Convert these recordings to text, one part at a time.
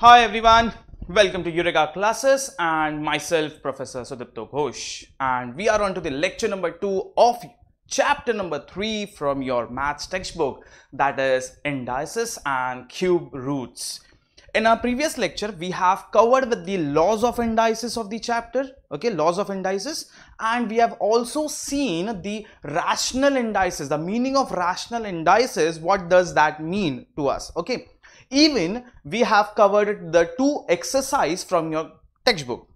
Hi everyone, welcome to Eureka classes and myself Professor Sudipto Ghosh and we are on to the lecture number 2 of chapter number 3 from your maths textbook that is indices and cube roots. In our previous lecture, we have covered with the laws of indices of the chapter, okay, laws of indices and we have also seen the rational indices, the meaning of rational indices, what does that mean to us, okay. Even we have covered the two exercise from your textbook.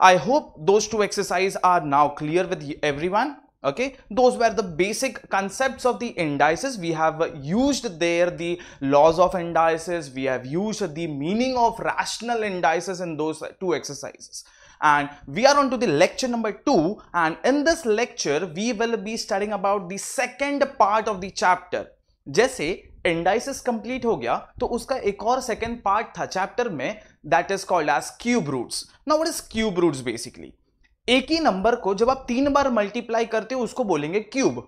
I hope those two exercise are now clear with everyone. Okay, those were the basic concepts of the indices. We have used there the laws of indices. We have used the meaning of rational indices in those two exercises and we are on to the lecture number 2 and in this lecture we will be studying about the second part of the chapter जैसे indices complete हो गया तो उसका एक और second part था chapter में that is called as cube roots now what is cube roots basically एक ही नंबर को जब आप तीन बार मल्टीप्लाई करते हो उसको बोलेंगे क्यूब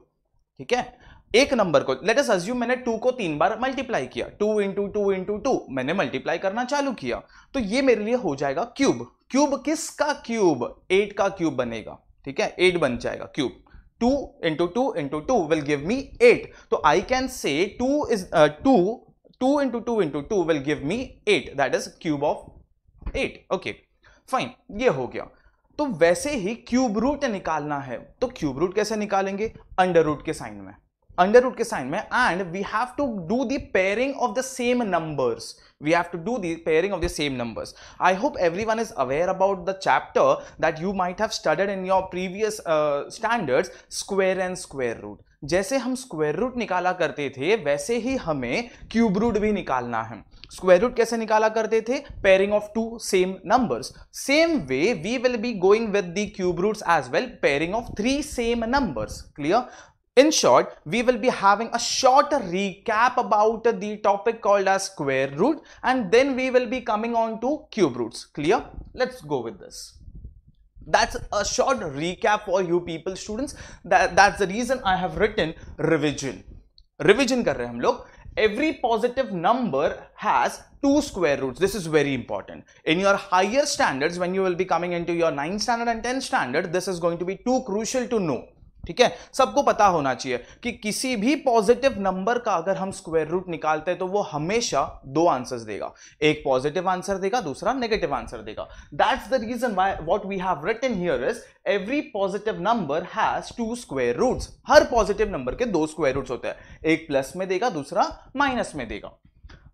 ठीक है एक नंबर को लेट अस अज्यूम मैंने टू को तीन बार मल्टीप्लाई किया two into two into two मैंने मल्टीप्लाई करना चालू किया तो ये मेरे लिए हो जाएगा क्यूब क्यूब किसका क्यूब एट का क्यूब बनेगा ठीक है एट बन जाएगा cube two into two into two will give me eight तो I can say two is two two into two into two will give me eight that is cube of eight okay fine ये हो गया. तो वैसे ही cube root निकालना है तो cube root कैसे निकालेंगे अंडर रूट के साइन में अंडर रूट के साइन में and we have to do the pairing of the same numbers we have to do the pairing of the same numbers. I hope everyone is aware about the chapter that you might have studied in your previous uh, standards, square and square root. जैसे हम square root निकाला करते थे वैसे ही हमें cube root भी निकालना है स्क्वायर रूट कैसे निकाला करते थे pairing of two same numbers same way we will be going with the cube roots as well pairing of three same numbers clear In short, we will be having a short recap about the topic called as square root and then we will be coming on to cube roots. Clear? Let's go with this that's a short recap for you people students that that's the reason i have written revision revision kar rahe hum log every positive number has two square roots this is very important in your higher standards when you will be coming into your 9th standard and 10th standard this is going to be too crucial to know ठीक है सबको पता होना चाहिए कि किसी भी positive number का अगर हम स्क्वायर रूट निकालते हैं तो वो हमेशा दो आंसर्स देगा एक पॉजिटिव आंसर देगा दूसरा नेगेटिव आंसर देगा that's the reason why what we have written here is every positive number has two square roots हर पॉजिटिव नंबर के दो स्क्वायर रूट्स होते हैं एक प्लस में देगा दूसरा माइनस में देगा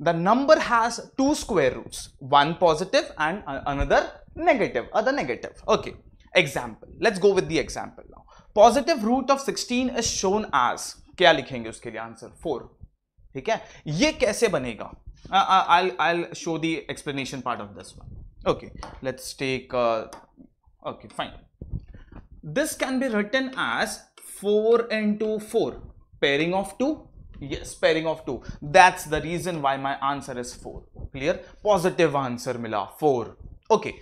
the number has two square roots one positive and another negative other negative okay example let's go with the example now positive root of 16 is shown as क्या लिखेंगे उसके लिए आंसर फोर ठीक है ये कैसे बनेगा I I show the explanation part of this one okay let's take okay fine this can be written as four into four pairing of two yes pairing of two that's the reason why my answer is four clear positive answer मिला four okay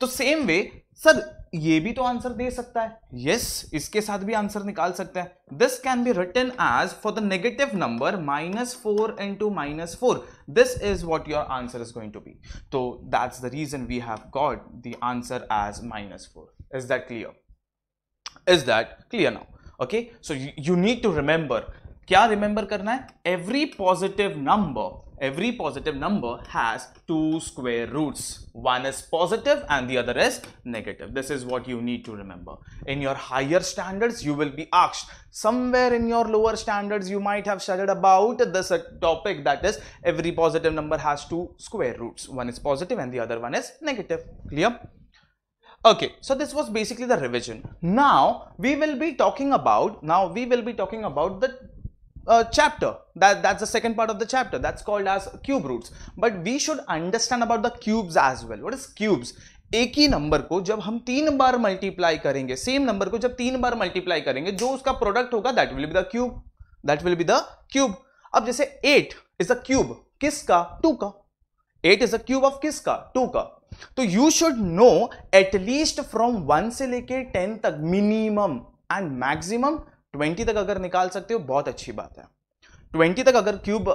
तो same way sir ये भी तो answer दे सकता है yes yes, इसके साथ भी आंसर निकाल सकता है this can be written as for the negative number minus four into minus four this is what your answer is going to be तो that's the reason we have got the answer as minus four is that clear is that clear now okay so you need to remember क्या remember करना है every positive number every positive number has two square roots one is positive and the other is negative this is what you need to remember in your higher standards you will somewhere in your lower standards you might have studied about this topic that is every positive number has two square roots one is positive and the other one is negative clear okay so this was basically the revision now we will be talking about now we will be talking about the uh, chapter that that's the second part of the chapter that's called as cube roots but we should understand about the cubes as well what is cubes एक ही number को जब हम तीन बार multiply करेंगे same number को जब तीन बार मल्टीप्लाई करेंगे जो उसका प्रोडक्ट होगा that will be the cube that will be the cube अब जैसे एट इज अ क्यूब किसका टू का eight is a cube of किसका टू का तो you should know at least from one से लेके टेन तक मिनिमम एंड मैक्सिमम ट्वेंटी तक अगर निकाल सकते हो बहुत अच्छी बात है ट्वेंटी तक अगर क्यूब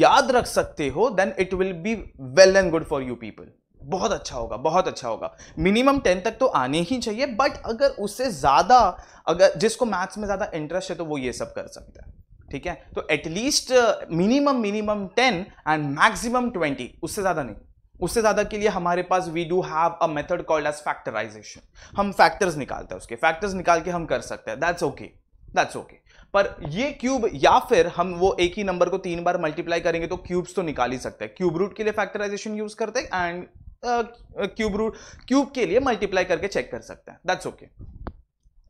याद रख सकते हो then it will be well and good for you people बहुत अच्छा होगा बहुत अच्छा होगा मिनिमम टेन तक तो आने ही चाहिए बट अगर उससे ज़्यादा अगर जिसको मैथ्स में ज़्यादा इंटरेस्ट है तो वो ये सब कर सकता है ठीक है तो at least minimum minimum ten and maximum twenty उससे ज़्यादा नहीं उससे ज़्यादा के लिए हमारे पास we do have a method called as factorization हम फैक्टर्स निकालते हैं उसके फैक्टर्स निकाल के हम कर सकते हैं that's okay okay. That's okay पर ये क्यूब या फिर हम वो एक ही नंबर को तीन बार मल्टीप्लाई करेंगे तो क्यूब्स तो निकाल ही सकते हैं क्यूब रूट के लिए फैक्टराइजेशन यूज करते हैं एंड क्यूब रूट क्यूब के लिए मल्टीप्लाई करके चेक कर सकते हैं that's okay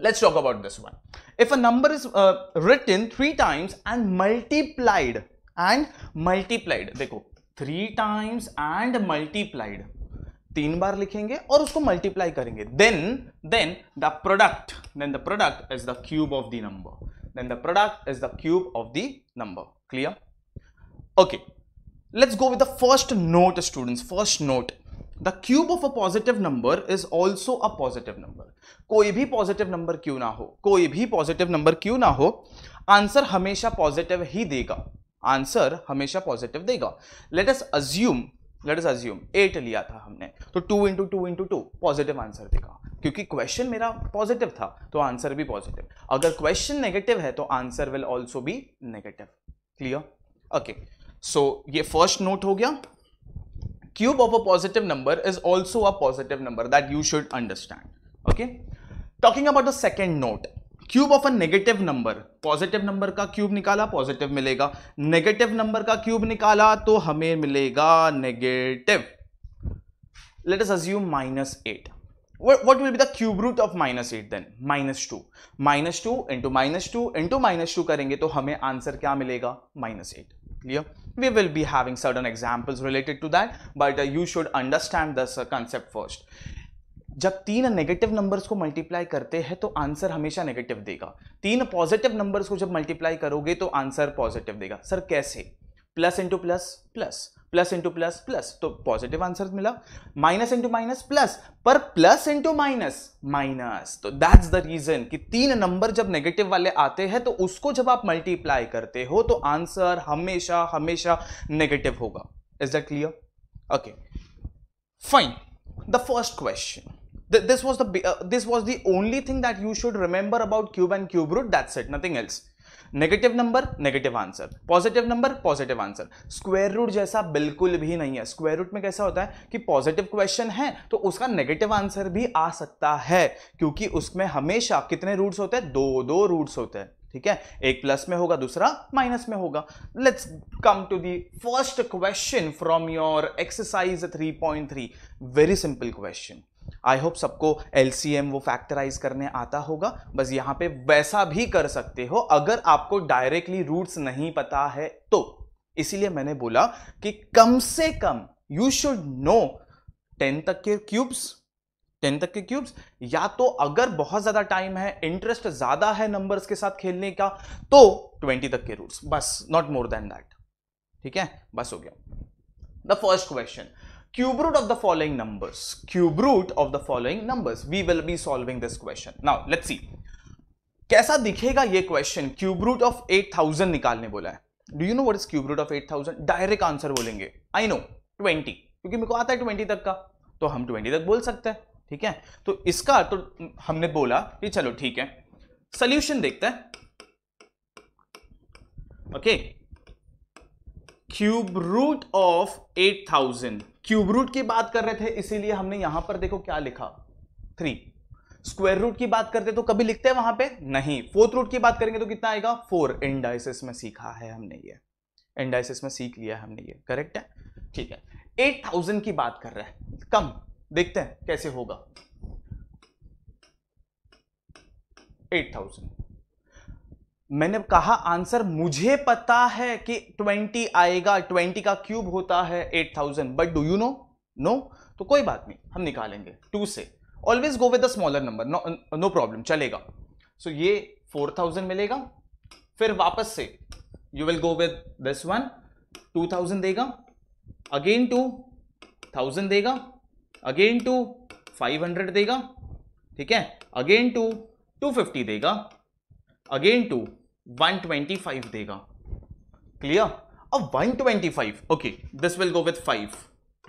let's talk about this one if a number is uh, written three times and multiplied and multiplied देखो थ्री टाइम्स एंड मल्टीप्लाइड तीन बार लिखेंगे और उसको मल्टीप्लाई करेंगे then then the product then the product is the cube of the number then the product is the cube of the number clear okay let's go with the first note students first note the cube of a positive number is also a positive number कोई भी positive number क्यों ना हो कोई भी positive number क्यों ना हो आंसर हमेशा पॉजिटिव ही देगा आंसर हमेशा पॉजिटिव देगा let us assume let is assume eight लिया था हमने तो two into two into two positive answer देगा क्योंकि क्वेश्चन मेरा पॉजिटिव था तो आंसर भी पॉजिटिव अगर क्वेश्चन नेगेटिव है तो आंसर विल ऑल्सो भी नेगेटिव क्लियर ओके सो ये फर्स्ट नोट हो गया cube of a positive number is also a positive number that you should understand okay talking about the second note cube of a negative number positive number का cube निकाला positive मिलेगा negative number का cube निकाला तो हमें मिलेगा negative let's assume minus eight what will be the cube root of minus eight then minus two minus two into minus two into minus two करेंगे तो हमें आंसर क्या मिलेगा minus eight clear we will be having certain examples related to that but you should understand this concept first जब तीन negative numbers को multiply करते हैं तो आंसर हमेशा नेगेटिव देगा तीन पॉजिटिव नंबर्स को जब मल्टीप्लाई करोगे तो आंसर पॉजिटिव देगा सर कैसे plus into plus plus plus into plus plus तो पॉजिटिव आंसर मिला माइनस इंटू माइनस प्लस पर प्लस इंटू माइनस माइनस तो दैट्स द रीजन कि तीन नंबर जब नेगेटिव वाले आते हैं तो उसको जब आप मल्टीप्लाई करते हो तो आंसर हमेशा हमेशा नेगेटिव होगा is that clear okay fine the first question th this was the uh, this was the only thing that you should remember about cube and cube root that's it nothing else negative number negative answer positive number positive answer square root जैसा बिल्कुल भी नहीं है square root में कैसा होता है कि पॉजिटिव क्वेश्चन है तो उसका नेगेटिव आंसर भी आ सकता है क्योंकि उसमें हमेशा कितने रूट्स होते हैं दो दो रूट्स होते हैं ठीक है एक प्लस में होगा दूसरा माइनस में होगा let's come to the first question from your exercise 3.3 very simple question I hope सबको एल वो फैक्टराइज करने आता होगा बस यहाँ पे वैसा भी कर सकते हो अगर आपको डायरेक्टली रूट्स नहीं पता है तो इसीलिए मैंने बोला कि कम से कम यू शुड नो टेन तक के क्यूब्स टेन तक के क्यूब्स या तो अगर बहुत ज्यादा टाइम है इंटरेस्ट ज्यादा है नंबर्स के साथ खेलने का तो ट्वेंटी तक के रूट्स बस नॉट मोर देन दैट ठीक है बस हो गया the first question cube root of the following numbers. Cube root of the following numbers. We will be solving this question. Now, let's see. कैसा दिखेगा ये क्वेश्चन क्यूब रूट ऑफ 8000 निकालने बोला है do you know what is cube root of 8000 direct answer बोलेंगे I no 20 क्योंकि मेरे को आता है 20 तक का तो हम 20 तक बोल सकते हैं ठीक है तो इसका तो हमने बोला कि चलो ठीक है सोल्यूशन देखते हैं okay cube root of 8000 cube root की बात कर रहे थे इसीलिए हमने यहां पर देखो क्या लिखा थ्री स्क्वायर रूट की बात करते तो कभी लिखते हैं वहां पे नहीं फोर्थ रूट की बात करेंगे तो कितना आएगा फोर इंडाइसिस में सीखा है हमने ये इंडाइसिस में सीख लिया हमने ये करेक्ट है ठीक है एट थाउजेंड की बात कर रहे हैं कम देखते हैं कैसे होगा एट थाउजेंड मैंने कहा आंसर मुझे पता है कि 20 आएगा 20 का क्यूब होता है 8000 but do you know no तो कोई बात नहीं हम निकालेंगे टू से always go with the smaller number no problem चलेगा सो so, ये 4000 मिलेगा फिर वापस से you will go with this one 2000 देगा अगेन टू थाउजेंड देगा अगेन टू 500 देगा ठीक है अगेन टू 250 देगा अगेन टू 125 देगा क्लियर अब 125 okay this will go with 5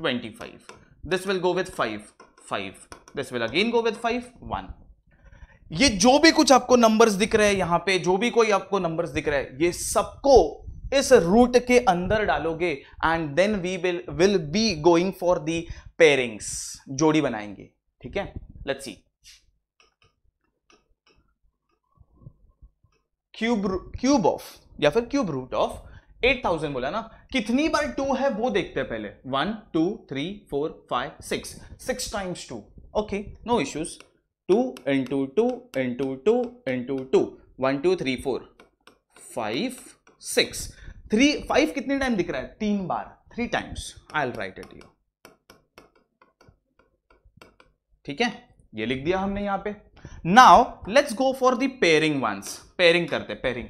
25 this will go with 5 5 this will again go with 5 1 ये जो भी कुछ आपको नंबर्स दिख रहे हैं यहां पे जो भी कोई आपको नंबर्स दिख रहा है ये सबको इस रूट के अंदर डालोगे and then we will will be going for the pairings जोड़ी बनाएंगे ठीक है let's see cube cube of या फिर cube root of eight thousand बोला ना कितनी बार टू है वो देखते हैं पहले one two three four five six six times two okay no issues two into two into two into two one two three four five six three five कितने टाइम दिख रहा है तीन बार three times I'll write it you ठीक है ये लिख दिया हमने यहां पे now let's go for the pairing once pairing करते पेयरिंग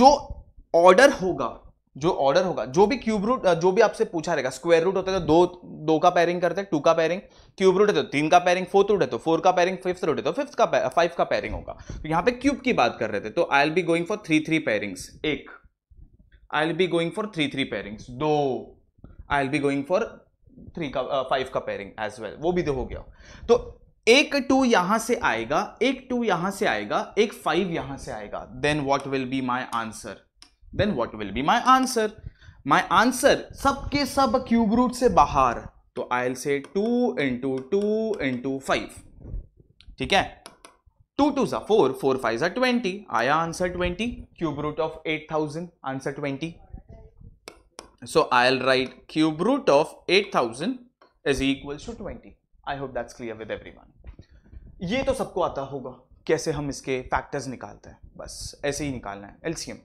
जो ऑर्डर होगा जो ऑर्डर होगा जो भी क्यूब रूट जो भी आपसे पूछा रहेगा स्क्वायर रूट होता है तो दो दो का पेयरिंग करते हैं टू का पेयरिंग क्यूब रूट है तो तीन का पेयरिंग फोर्थ रूट है तो फोर का पेयरिंग फिफ्थ रूट है तो फिफ्थ का फाइव का पेयरिंग होगा तो यहां पे क्यूब की बात कर रहे थे तो I'll be going for three three pairings एक I'll be going for three three pairings दो I'll be going for three का फाइव का पेयरिंग एज वेल वो भी तो हो गया तो एक टू यहां से आएगा एक टू यहां से आएगा एक फाइव यहां से आएगा then what will be my answer then what will be my answer my answer सबके सब क्यूब रूट से बाहर तो आई एल से two into two into five ठीक है टू टू सा फोर फोर फाइव सा ट्वेंटी आया answer twenty cube root of eight thousand answer twenty so I write cube root of eight thousand is equal to twenty I hope that's clear with every one ये तो सबको आता होगा कैसे हम इसके फैक्टर्स निकालते हैं बस ऐसे ही निकालना है LCM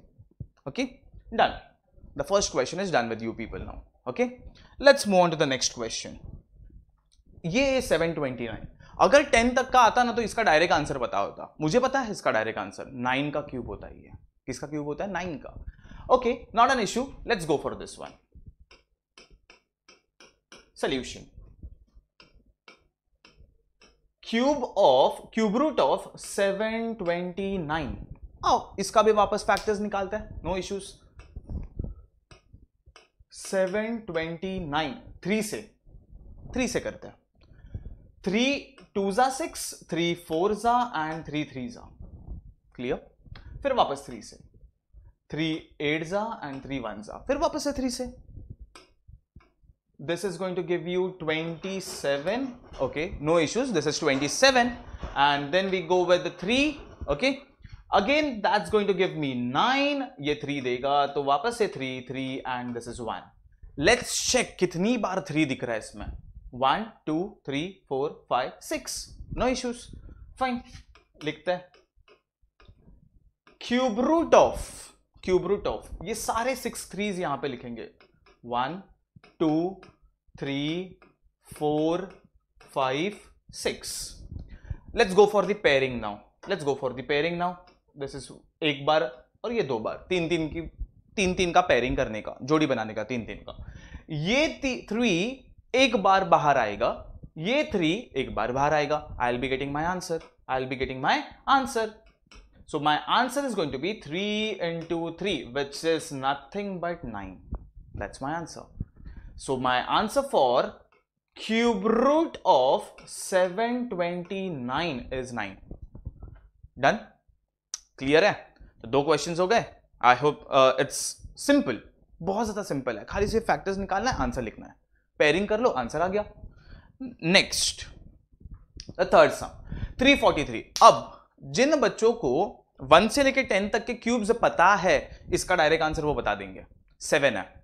okay done the first question is done with you people now okay let's move on to the next question ये सेवन ट्वेंटी नाइन अगर टेन तक का आता ना तो इसका डायरेक्ट आंसर पता होता मुझे पता है इसका डायरेक्ट आंसर नाइन का क्यूब होता ही है किसका क्यूब होता है नाइन का okay not an issue let's go for this one solution cube of cube root of 729 आओ इसका भी वापस फैक्टर्स निकालते हैं नो इश्यूज 729 थ्री से थ्री से करते हैं थ्री टू जा सिक्स थ्री फोर जा एंड थ्री थ्री जा क्लियर फिर वापस थ्री से थ्री एट जा एंड थ्री वन जा फिर वापस है थ्री से this is going to give you 27 okay no issues this is 27 and then we go with the 3 okay again that's going to give me 9 ye 3 dega to wapas se 3 3 and this is 1 let's check kitni bar 3 dikh raha hai isme 1 2 3 4 5 6 no issues fine likhte hain cube root of cube root of ye sare 6 threes yahan pe likhenge 1 2 three four five six let's go for pairing now let's go for for the pairing now. एक बार और ये दो बार तीन तीन की तीन तीन का पेयरिंग करने का जोड़ी बनाने का तीन तीन का ये थ्री एक बार बाहर आएगा ये थ्री एक बार बाहर आएगा I'll be getting my answer I'll be getting my answer so my answer is going to be three into three which is nothing but nine that's my answer So my answer for cube root of 729 इज 9. Done clear है? तो दो questions हो गए I hope it's simple बहुत ज़्यादा simple है खाली से फैक्टर्स निकालना है आंसर लिखना है पेयरिंग कर लो आंसर आ गया नेक्स्ट थर्ड सम 343 अब जिन बच्चों को वन से लेकर टेन तक के क्यूब्स पता है इसका डायरेक्ट आंसर वो बता देंगे सेवन है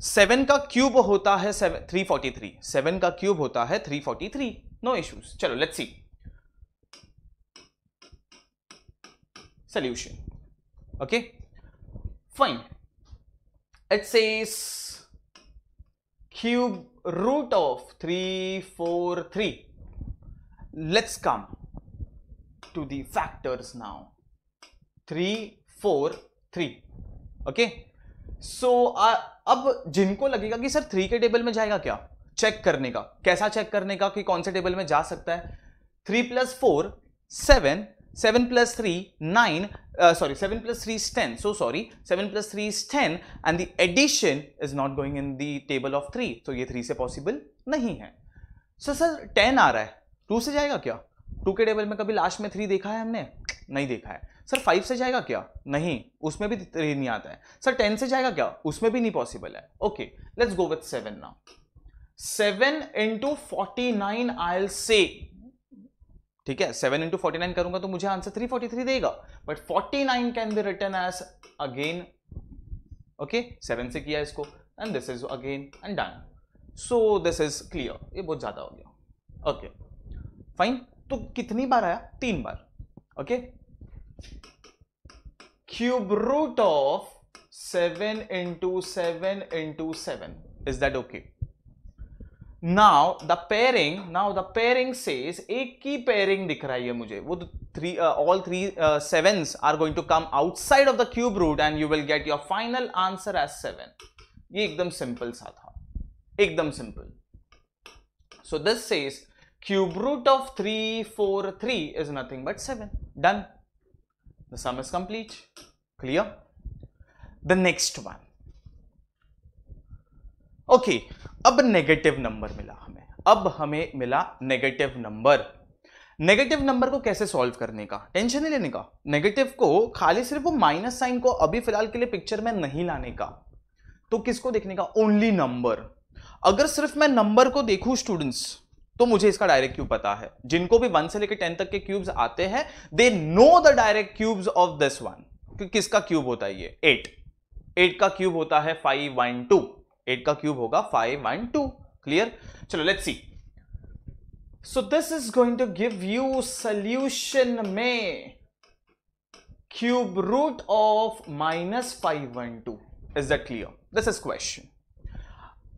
सेवन का क्यूब होता है seven three forty three seven का क्यूब होता है three forty three no issues चलो let's see solution okay fine it says cube root of three four three let's come to the factors now three four three okay so so, अब जिनको लगेगा कि sir three के table में जाएगा क्या check करने का कैसा चेक करने का कि कौन से टेबल में जा सकता है three plus four seven seven plus three nine sorry seven plus three is ten so sorry seven plus three is ten and the addition is not going in the table of three तो ये three से possible नहीं है so sir ten आ रहा है to से जाएगा क्या टू के टेबल में कभी लास्ट में थ्री देखा है हमने नहीं देखा है सर फाइव से जाएगा क्या नहीं उसमें भी थ्री नहीं आता है सर टेन से जाएगा क्या उसमें भी नहीं पॉसिबल है okay let's go with seven now seven into forty nine I'll से ठीक है सेवन इंटू फोर्टी नाइन करूंगा तो मुझे आंसर थ्री फोर्टी थ्री देगा but forty nine can be written as again okay seven से किया इसको and this is again and done so this is clear ये बहुत ज्यादा हो गया ओके okay. फाइन तो कितनी बार आया तीन बार okay okay? Cube root of seven into seven into seven is that okay now the pairing now the pairing से एक की पेयरिंग दिख रही है मुझे वो three all three seven are going to come outside of the cube root and you will get your final answer as seven ये एकदम सिंपल सा था एकदम simple so this says cube root of three four three is nothing but seven done The sum is complete. Clear? The next one. Okay okay, अब negative number मिला हमें अब हमें मिला नेगेटिव नंबर नेगेटिव नंबर को कैसे solve करने का टेंशन नहीं लेने का नेगेटिव को खाली सिर्फ वो माइनस साइन को अभी फिलहाल के लिए पिक्चर में नहीं लाने का तो किसको देखने का ओनली नंबर अगर सिर्फ मैं नंबर को देखूं स्टूडेंट्स तो मुझे इसका डायरेक्ट क्यूब पता है जिनको भी वन से लेकर टेन तक के क्यूब्स आते हैं they know the direct cubes of this one किसका क्यूब होता है ये एट एट का क्यूब होता है फाइव वन टू एट का क्यूब होगा फाइव वन टू क्लियर चलो let's see so this is going to give you solution में cube root of minus five one two is that clear this is question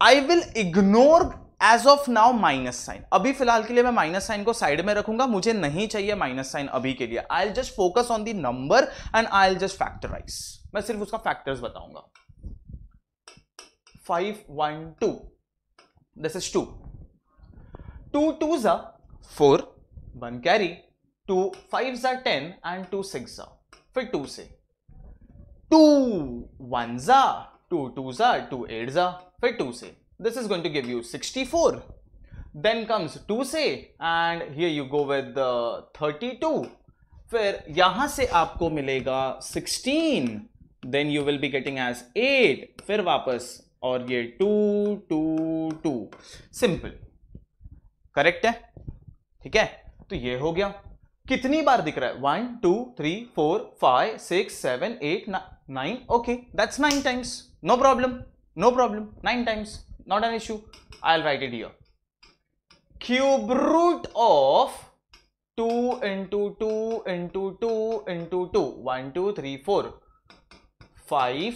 I will ignore as of now minus sign अभी फिलहाल के लिए मैं minus sign को side में रखूंगा मुझे नहीं चाहिए माइनस साइन अभी के लिए I just focus on the number and I just factorize मैं सिर्फ उसका फैक्टर्स बताऊंगा five one two this is two two two जा four one carry two five जा टेन एंड टू सिक्स फिर टू से टू वन जा two two जा टू एट जा फिर टू से this is going to give you 64 then comes 2 से and here you go with uh, the 32 फिर यहां से आपको मिलेगा 16 then you will be getting as 8 फिर वापस और ये 2 2 2 सिंपल करेक्ट है ठीक है तो ये हो गया कितनी बार दिख रहा है one two three four five six seven eight nine okay that's nine times no problem no problem nine times not an issue i'll write it here cube root of 2 into 2 into 2 into 2 1 2 3 4 5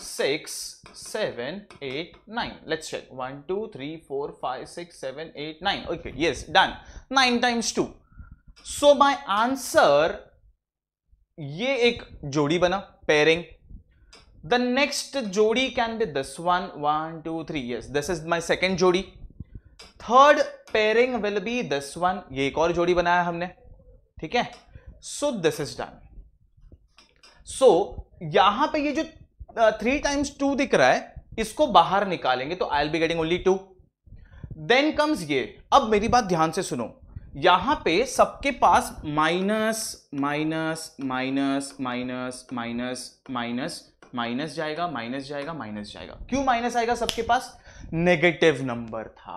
6 7 8 9 let's check 1 2 3 4 5 6 7 8 9 okay yes done 9 times 2 so my answer ये एक जोड़ी बना pairing the next jodi can be this one one two three yes this is my second jodi third pairing will be this one ye ek aur jodi banaya humne theek hai so this is done so yahan pe ye jo three times two दिख रहा है इसको बाहर निकालेंगे तो I'll be getting only two then comes ये अब मेरी बात ध्यान से सुनो यहां पे सबके पास minus minus minus minus minus minus minus जाएगा माइनस जाएगा माइनस जाएगा क्यों माइनस आएगा सबके पास नेगेटिव नंबर था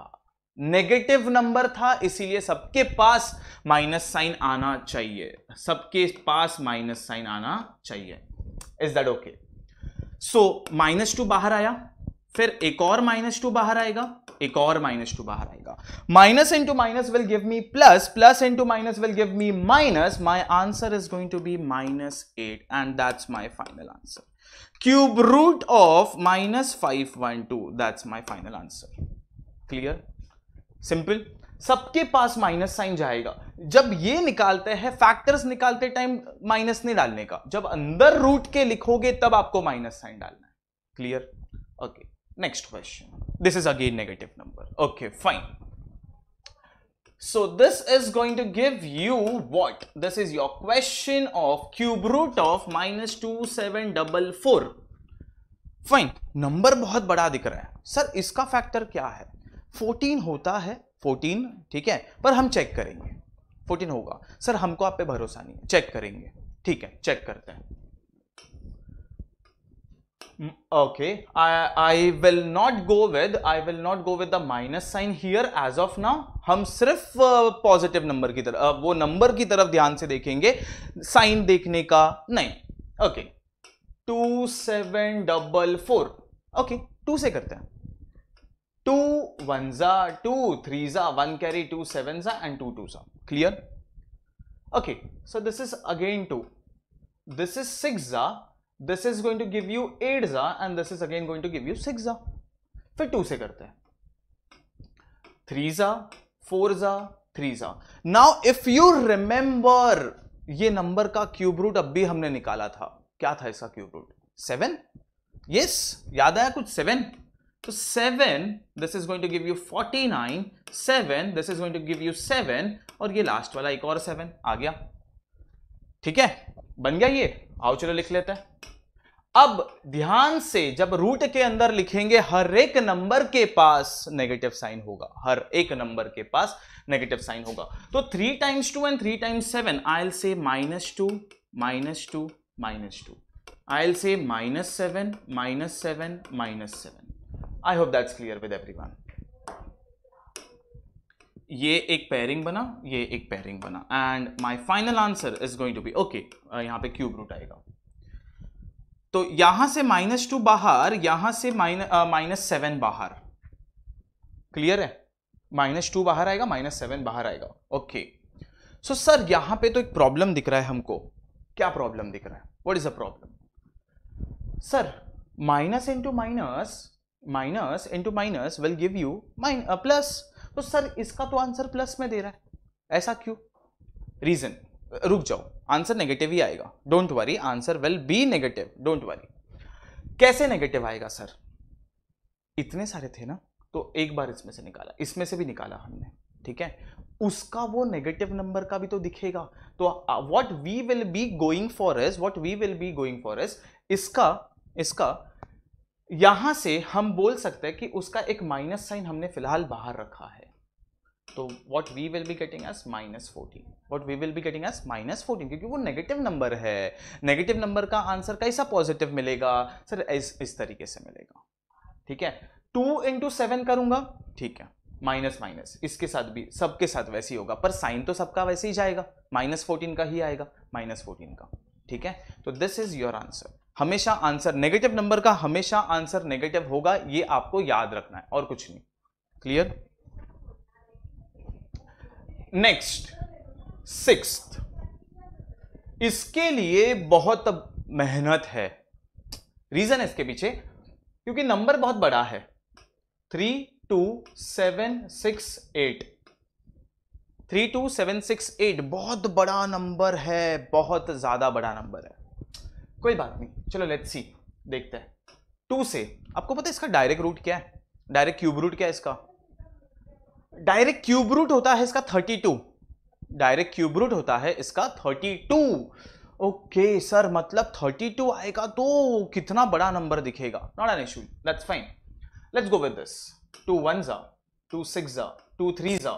नेगेटिव नंबर था इसीलिए सबके पास माइनस साइन आना चाहिए सबके पास माइनस साइन आना चाहिए is that okay so minus two बाहर आया फिर एक और माइनस टू बाहर आएगा एक और माइनस टू बाहर आएगा minus into minus will give me plus plus into minus will give me minus my answer is going to be minus eight and that's my final answer cube root of minus 512 that's my final answer clear simple सबके पास minus sign जाएगा जब ये निकालते हैं factors निकालते time minus नहीं डालने का जब अंदर रूट के लिखोगे तब आपको माइनस साइन डालना है clear okay next question this is again negative number okay fine So this is going to give you what? This is your question of cube root of minus two seven double four fine number बहुत बड़ा दिख रहा है sir इसका factor क्या है 14 होता है 14 ठीक है पर हम check करेंगे 14 होगा सर हमको आप पे भरोसा नहीं है चेक करेंगे ठीक है चेक करते हैं okay I, I will not go with I will not go with the minus sign here as of now हम सिर्फ पॉजिटिव नंबर की तरफ वो नंबर की तरफ ध्यान से देखेंगे साइन देखने का नहीं okay two seven double four okay two से करते हैं टू वन जा टू थ्री जा वन कैरी टू सेवन जा एंड टू टू जा clear okay so this is again two this is six जा this is going to give you eight जा and this is again going to give you six जा फिर two से करते हैं three जा four जा थ्री जा नाउ इफ यू रिमेंबर ये नंबर का क्यूब रूट अब भी हमने निकाला था क्या था इसका क्यूब रूट सेवन यस याद आया कुछ सेवन तो seven this is going to give you forty nine seven this is going to give you seven और ये लास्ट वाला एक और सेवन आ गया ठीक है बन गया ये आओ चलो लिख लेते हैं अब ध्यान से जब रूट के अंदर लिखेंगे हर एक नंबर के पास नेगेटिव साइन होगा हर एक नंबर के पास नेगेटिव साइन होगा तो three times two and three times seven I'll say minus two minus two minus two I'll say minus seven minus seven minus seven I hope that's clear with every one ये एक pairing बना ये एक pairing बना and my final answer is going to be okay यहां पे cube root आएगा तो यहां से माइनस टू बाहर यहां से माइनस सेवन बाहर क्लियर है माइनस टू बाहर आएगा माइनस सेवन बाहर आएगा ओके सो सर यहां पे तो एक प्रॉब्लम दिख रहा है हमको क्या प्रॉब्लम दिख रहा है what is a problem sir minus into minus minus into minus will give you mine plus तो सर इसका तो आंसर प्लस में दे रहा है ऐसा क्यों रीजन रुक जाओ आंसर नेगेटिव ही आएगा don't worry answer will be negative don't worry कैसे नेगेटिव आएगा सर इतने सारे थे ना तो एक बार इसमें से निकाला इसमें से भी निकाला हमने ठीक है उसका वो नेगेटिव नंबर का भी तो दिखेगा तो what we will be going for as what we will be going for as इसका इसका यहां से हम बोल सकते हैं कि उसका एक माइनस साइन हमने फिलहाल बाहर रखा है तो what we will be getting as minus fourteen what we will be getting as minus fourteen क्योंकि वो नेगेटिव नंबर है नेगेटिव नंबर का आंसर कैसा पॉजिटिव मिलेगा सर इस इस तरीके से मिलेगा ठीक है टू इंटू सेवन करूंगा ठीक है माइनस माइनस इसके साथ भी सबके साथ वैसे ही होगा पर साइन तो सबका वैसे ही जाएगा माइनस फोर्टीन का ही आएगा माइनस फोर्टीन का ठीक है तो दिस इज योर आंसर हमेशा आंसर नेगेटिव नंबर का हमेशा आंसर नेगेटिव होगा ये आपको याद रखना है और कुछ नहीं क्लियर नेक्स्ट सिक्स इसके लिए बहुत मेहनत है रीजन है इसके पीछे क्योंकि नंबर बहुत बड़ा है three two seven six eight three two seven six eight बहुत बड़ा नंबर है बहुत ज्यादा बड़ा नंबर है कोई बात नहीं चलो लेट्स सी देखते हैं टू से आपको पता है इसका डायरेक्ट रूट क्या है डायरेक्ट क्यूब रूट क्या है इसका डायरेक्ट क्यूब रूट होता है इसका thirty two direct cube root होता है इसका थर्टी टू ओके सर मतलब थर्टी टू आएगा तो कितना बड़ा नंबर दिखेगा not an issue that's fine let's go with this two one जा टू सिक्स जा टू थ्री जा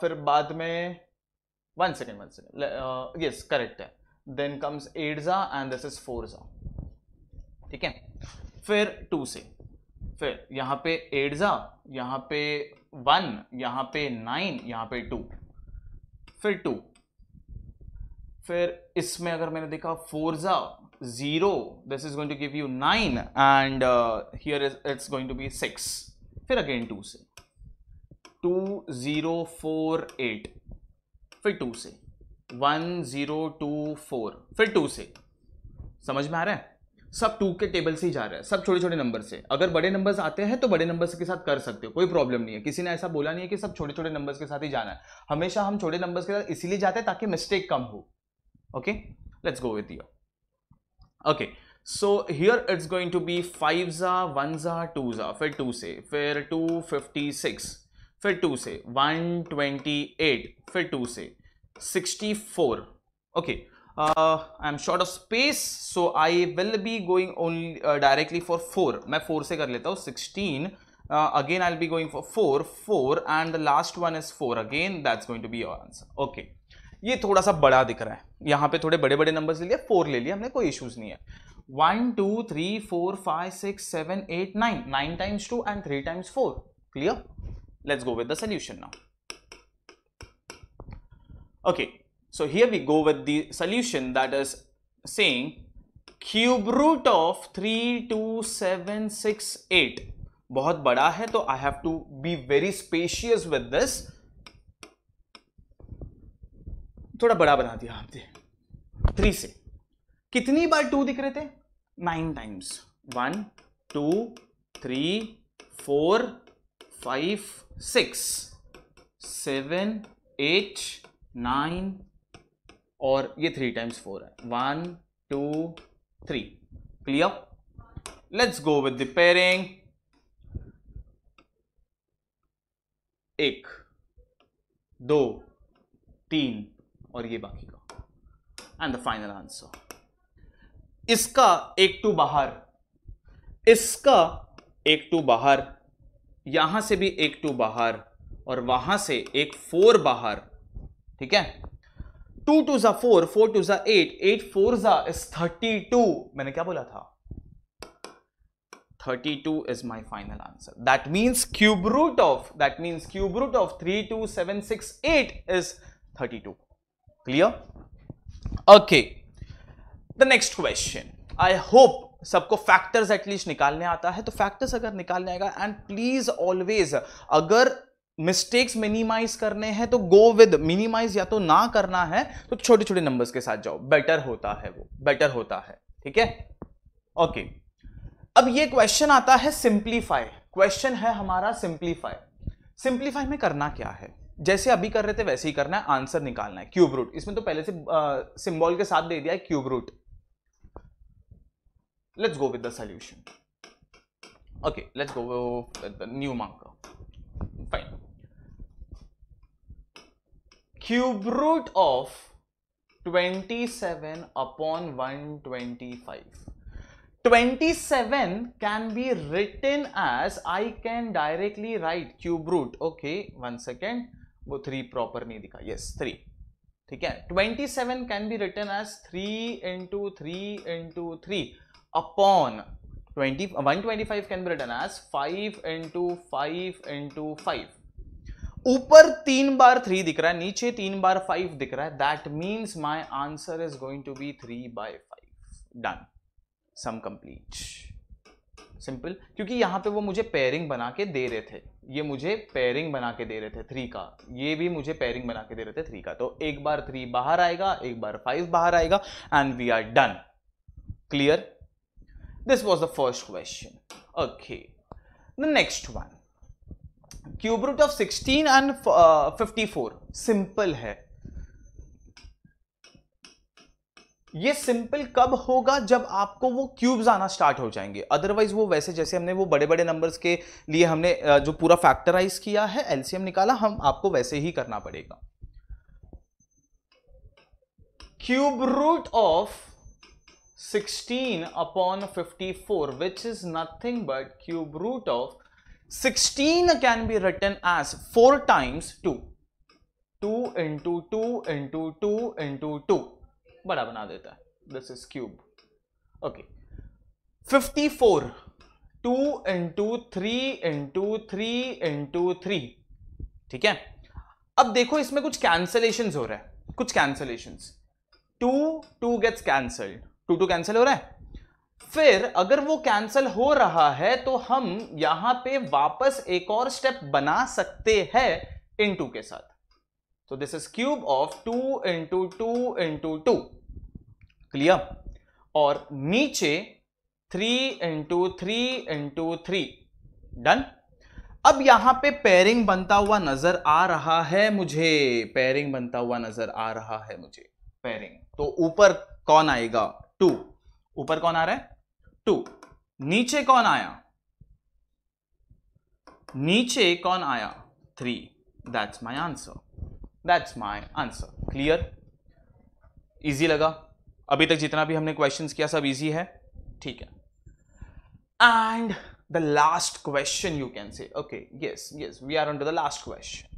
फिर बाद में one second one second yes correct है देन कम्स एट जा एंड दिस इज फोर जा ठीक है फिर टू से फिर यहाँ पे एट ज़ा यहाँ पे वन यहाँ पे नाइन यहाँ पे टू फिर टू फिर इसमें अगर मैंने देखा फोर ज़ा zero this is going to give you nine and here is it's going to be six फिर अगेन टू से टू ज़ीरो फोर एट फिर टू से वन ज़ीरो टू फोर फिर टू से समझ में आ रहा है सब टू के टेबल से ही जा रहा है सब छोटे छोटे नंबर से अगर बड़े नंबर्स आते हैं तो बड़े नंबर्स के साथ कर सकते हो कोई प्रॉब्लम नहीं है किसी ने ऐसा बोला नहीं है कि सब छोटे छोटे नंबर्स के साथ ही जाना है हमेशा हम छोटे नंबर्स के साथ इसीलिए जाते हैं ताकि मिस्टेक कम हो okay let's go with you okay so here it's going to be five जा वन जा टू जा फिर टू से फिर टू फिफ्टी सिक्स फिर टू से वन ट्वेंटी एट फिर टू से sixty four okay I am short of space so I will be going only directly for four मैं फोर से कर लेता हूँ sixteen again I will be going for four four and the last one is four again that's going to be your answer okay ये थोड़ा सा बड़ा दिख रहा है यहाँ पे थोड़े बड़े बड़े नंबर ले लिए फोर ले लिया हमने कोई इश्यूज नहीं है one two three four five six seven eight nine nine times two and three times four clear let's go with the solution now okay So here we go with the solution that is saying cube root of 32768 बहुत बड़ा है तो I have to be very spacious with this थोड़ा बड़ा बना दिया आपने three से कितनी बार टू दिख रहे थे nine times one two three four five six seven eight nine और ये थ्री टाइम्स फोर है one two three clear let's go with the pairing एक दो तीन और ये बाकी का एंड द फाइनल आंसर इसका एक टू बाहर इसका एक टू बाहर यहां से भी एक टू बाहर और वहां से एक फोर बाहर ठीक है टू टू जा फोर फोर टू जा एट एट फोर जा इज थर्टी टू मैंने क्या बोला था thirty two is my final answer that means cube root of that means cube root of three two seven six eight is thirty two clear okay the next question I hope सबको factors at least निकालने आता है तो factors अगर निकालने आएगा and please always अगर mistakes minimise करने हैं तो गो विद मिनिमाइज या तो ना करना है तो छोटे छोटे नंबर्स के साथ जाओ बेटर होता है वो बेटर होता है ठीक है ओके अब ये क्वेश्चन आता है सिंप्लीफाई क्वेश्चन है हमारा सिंप्लीफाई सिंप्लीफाई में करना क्या है जैसे अभी कर रहे थे वैसे ही करना है आंसर निकालना है क्यूब रूट इसमें तो पहले से सिंबल के साथ दे दिया है cube root let's go with the solution okay let's go new mark fine cube root of 27 upon 125 27 can be written as i can directly write cube root okay one second wo 3 proper nahi dikha yes 3 okay 27 can be written as 3 into 3 into 3 upon 20 125 can be written as 5 into 5 into 5 ऊपर तीन बार three दिख रहा है नीचे तीन बार five दिख रहा है that means my answer is going to be three by five done some complete simple क्योंकि यहां पे वो मुझे पेयरिंग बना के दे रहे थे ये मुझे पेयरिंग बना के दे रहे थे थ्री का ये भी मुझे पेयरिंग बना के दे रहे थे थ्री का तो एक बार थ्री बाहर आएगा एक बार फाइव बाहर आएगा and we are done clear this was the first question okay the next one cube root of sixteen and fifty uh, four simple है ये सिंपल कब होगा जब आपको वो क्यूब्स आना स्टार्ट हो जाएंगे अदरवाइज वो वैसे जैसे हमने वो बड़े बड़े नंबर्स के लिए हमने uh, जो पूरा फैक्टराइज किया है एलसीएम निकाला हम आपको वैसे ही करना पड़ेगा cube root of 16 upon 54 which is nothing but cube root of sixteen can be written as four times two two into two into two into two बड़ा बना देता है this is cube okay fifty four two into three into three into three ठीक है अब देखो इसमें कुछ कैंसलेशन हो रहा है कुछ cancellation two two gets cancelled two two cancel हो रहा है फिर अगर वो कैंसिल हो रहा है तो हम यहां पे वापस एक और स्टेप बना सकते हैं इन टू के साथ तो this is cube of two into two into two clear और नीचे three into three into three done अब यहां पे पेयरिंग बनता हुआ नजर आ रहा है मुझे पेयरिंग बनता हुआ नजर आ रहा है मुझे पेयरिंग तो ऊपर कौन आएगा टू ऊपर कौन आ रहा है टू नीचे कौन आया नीचे कौन आया three that's my answer that's my answer clear easy लगा अभी तक जितना भी हमने क्वेश्चंस किया सब इजी है ठीक है and the last question you can say okay yes yes we are on to the last question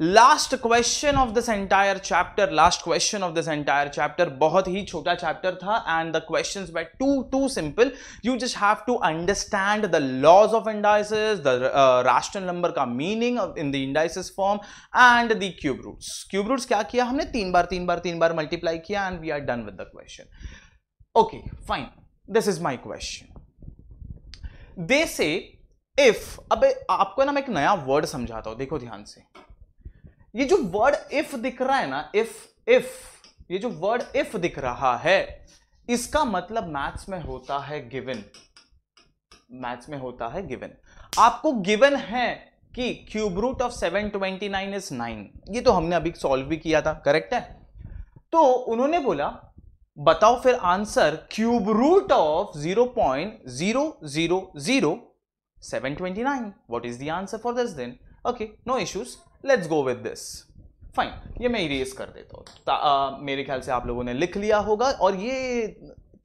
last question of this entire chapter last question of this entire chapter बहुत ही छोटा chapter था and the question too too simple you just have to understand the laws of indices the राष्ट्र number का meaning in the indices form and the cube roots cube roots क्या किया हमने तीन बार तीन बार तीन बार मल्टीप्लाई किया and we are done with the question okay fine this is my question they say if अब आपको ना मैं एक नया वर्ड समझाता हूं देखो ध्यान से ये जो वर्ड इफ दिख रहा है ना इफ इफ ये जो वर्ड इफ दिख रहा है इसका मतलब मैथ्स में होता है गिवन मैथ्स में होता है गिवन आपको गिवन है कि cube root of seven twenty nine is nine ये तो हमने अभी सॉल्व भी किया था करेक्ट है तो उन्होंने बोला बताओ फिर answer cube root of zero point zero zero zero seven twenty nine what is the answer for this दिन okay no issues let's go with this fine ये मैं इरेज कर देता हूँ uh, मेरे ख्याल से आप लोगों ने लिख लिया होगा और ये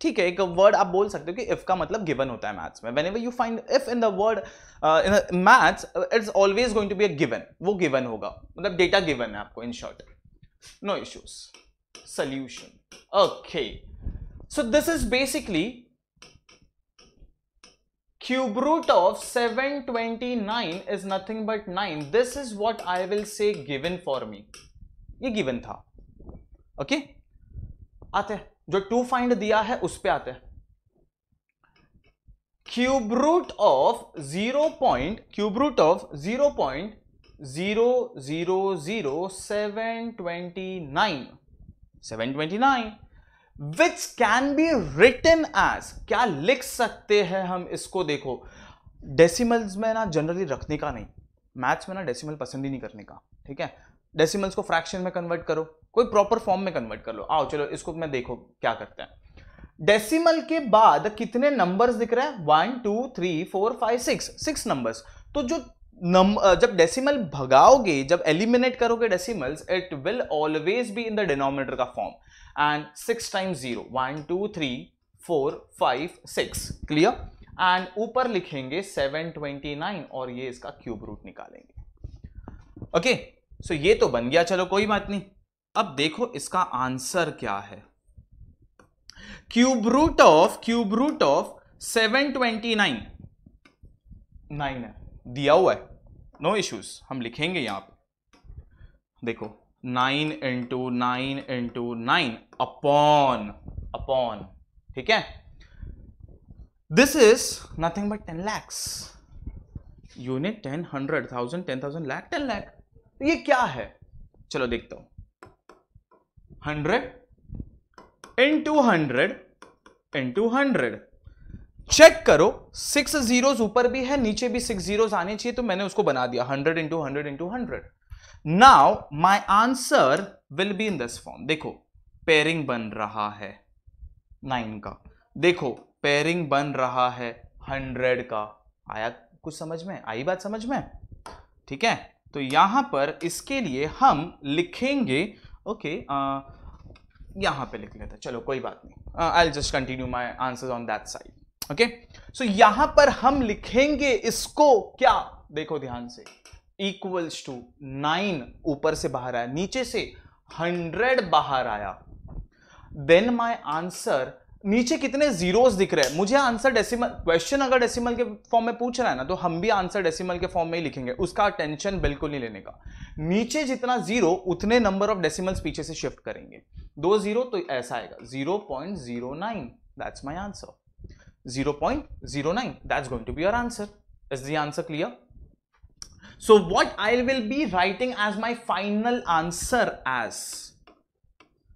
ठीक है एक वर्ड आप बोल सकते हो कि इफ का मतलब गिवन होता है मैथ्स में whenever you find if in the word in maths it's always going to be a given वो गिवन होगा मतलब डेटा गिवन है आपको in short no issues solution okay so this is basically cube root of nine is nothing but nine this is what I will say given for me ये given था okay okay? आते हैं जो to find दिया है उस पर आते हैं cube root of zero point cube root of zero point zero zero zero seven twenty nine seven twenty nine which can be written as क्या लिख सकते हैं हम इसको देखो डेसिमल्स में ना जनरली रखने का नहीं मैथ्स में ना डेसिमल पसंद ही नहीं करने का ठीक है डेसिमल्स को फ्रैक्शन में कन्वर्ट करो कोई प्रॉपर फॉर्म में कन्वर्ट कर लो आओ चलो इसको मैं देखो क्या करते हैं डेसिमल के बाद कितने नंबर्स दिख रहे हैं one two three four five six six numbers तो जो नम जब डेसिमल भगाओगे जब एलिमिनेट करोगे decimals it will always be in the denominator का form and 6 times 0 1 2 3 4 5 6 clear and ऊपर लिखेंगे 729 और ये इसका क्यूब रूट निकालेंगे ओके okay, सो so ये तो बन गया चलो कोई बात नहीं अब देखो इसका आंसर क्या है cube root of cube root of seven twenty nine nine है दिया हुआ है नो no इश्यूज हम लिखेंगे यहां पर देखो nine into nine into nine upon upon ठीक है this is nothing but ten lakhs unit ten hundred thousand ten thousand lakh ten lakh ये क्या है चलो देखता हूं hundred into hundred into hundred check करो सिक्स जीरोज ऊपर भी है नीचे भी सिक्स जीरोज आने चाहिए तो मैंने उसको बना दिया hundred into hundred into hundred now my answer will be in this form देखो पेयरिंग बन रहा है नाइन का देखो पेयरिंग बन रहा है हंड्रेड का आया कुछ समझ में आई बात समझ में ठीक है तो यहां पर इसके लिए हम लिखेंगे ओके okay, यहां पे लिख लेते चलो कोई बात नहीं I just continue my answer on that side okay so यहां पर हम लिखेंगे इसको क्या देखो ध्यान से इक्वल्स टू नाइन ऊपर से बाहर आया नीचे से हंड्रेड बाहर आया देन माई आंसर नीचे कितने जीरोस दिख रहे हैं मुझे आंसर डेसिमल क्वेश्चन अगर डेसिमल के फॉर्म में पूछ रहा है ना तो हम भी आंसर डेसिमल के फॉर्म में ही लिखेंगे उसका टेंशन बिल्कुल नहीं लेने का नीचे जितना जीरो उतने नंबर ऑफ डेसिमल्स पीछे से शिफ्ट करेंगे दो जीरो तो ऐसा आएगा zero point zero nine that's my answer zero point zero nine that's going to be your answer is the answer clear So what I will be writing as my final answer as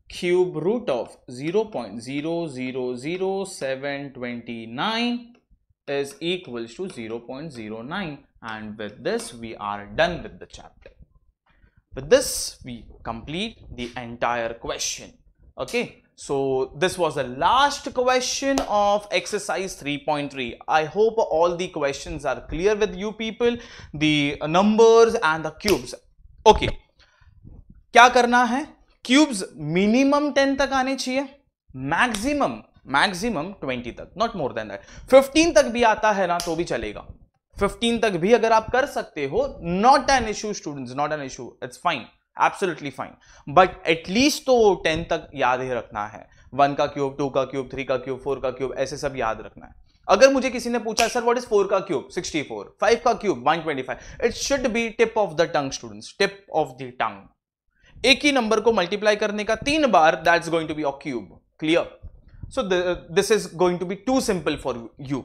cube root of 0.000729 is equals to 0.09 and with this we are done with the chapter. With this we complete the entire question. Okay. So this was the last question of exercise 3.3. I hope all the questions are clear with you people, the numbers and the cubes. Okay, क्या करना है cubes minimum 10 तक आने चाहिए maximum maximum 20 तक not more than that 15 तक भी आता है ना तो भी चलेगा 15 तक भी अगर आप कर सकते हो not an issue students not an issue it's fine absolutely fine but at least तो टेन तक याद ही रखना है वन का क्यूब टू का क्यूब थ्री का क्यूब फोर का क्यूब ऐसे सब याद रखना है अगर मुझे किसी ने पूछा सर व्हाट इज फोर का क्यूब सिक्सटी फोर फाइव का cube five it should be tip of the tongue students tip of the tongue एक ही नंबर को मल्टीप्लाई करने का तीन बार that's going to be a cube clear so this is going to be too simple for you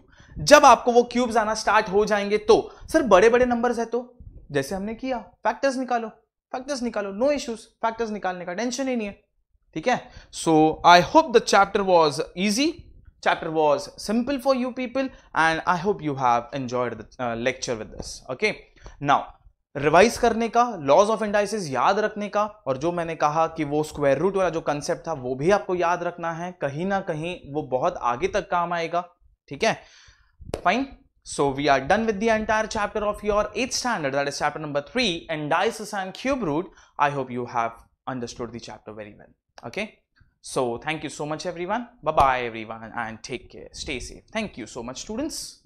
जब आपको वो क्यूब्स आना स्टार्ट हो जाएंगे तो सर बड़े बड़े नंबर्स है तो जैसे हमने किया फैक्टर्स निकालो फैक्टर्स निकालो नो इश्यूज फैक्टर्स निकालने का टेंशन ही नहीं है ठीक है so I hope the chapter was easy chapter was simple for you people and I hope you have enjoyed the lecture with this okay now revise करने का laws of indices याद रखने का और जो मैंने कहा कि वो स्क्वायर रूट वाला जो कंसेप्ट था वो भी आपको याद रखना है कहीं ना कहीं वो बहुत आगे तक काम आएगा ठीक है fine So we are done with the entire chapter of your 8th standard that is chapter number 3 and indices and cube root. I hope you have understood the chapter very well. Okay. So thank you so much everyone. Bye bye everyone and take care. Stay safe. Thank you so much students.